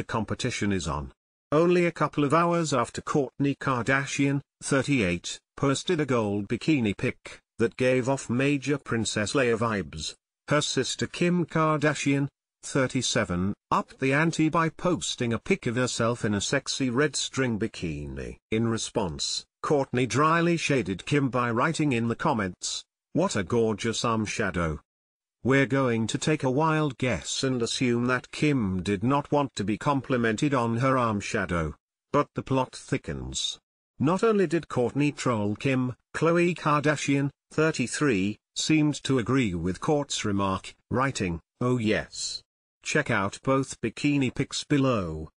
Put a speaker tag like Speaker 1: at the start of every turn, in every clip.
Speaker 1: the competition is on. Only a couple of hours after Courtney Kardashian, 38, posted a gold bikini pic that gave off major Princess Leia vibes, her sister Kim Kardashian, 37, upped the ante by posting a pic of herself in a sexy red string bikini. In response, Courtney dryly shaded Kim by writing in the comments, What a gorgeous arm shadow. We're going to take a wild guess and assume that Kim did not want to be complimented on her arm shadow. But the plot thickens. Not only did Courtney troll Kim, Khloe Kardashian, 33, seemed to agree with Court's remark, writing, Oh yes. Check out both bikini pics below.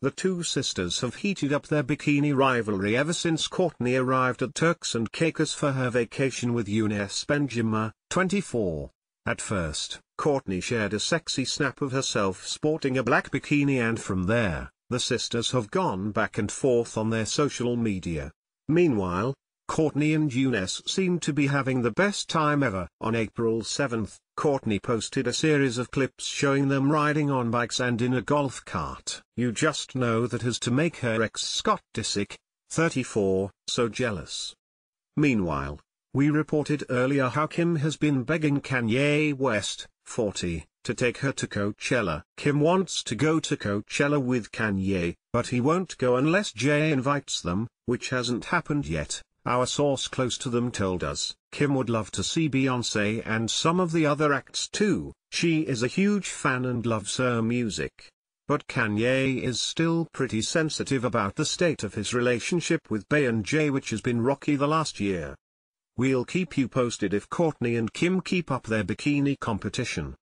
Speaker 1: The two sisters have heated up their bikini rivalry ever since Courtney arrived at Turks and Caicos for her vacation with Eunice Benjamin, 24. At first, Courtney shared a sexy snap of herself sporting a black bikini and from there, the sisters have gone back and forth on their social media. Meanwhile, Courtney and Eunice seem to be having the best time ever. On April 7, Courtney posted a series of clips showing them riding on bikes and in a golf cart. You just know that has to make her ex Scott Disick, 34, so jealous. Meanwhile, we reported earlier how Kim has been begging Kanye West, 40, to take her to Coachella. Kim wants to go to Coachella with Kanye, but he won't go unless Jay invites them, which hasn't happened yet. Our source close to them told us, Kim would love to see Beyonce and some of the other acts too, she is a huge fan and loves her music. But Kanye is still pretty sensitive about the state of his relationship with Bey and Jay which has been rocky the last year. We'll keep you posted if Courtney and Kim keep up their bikini competition.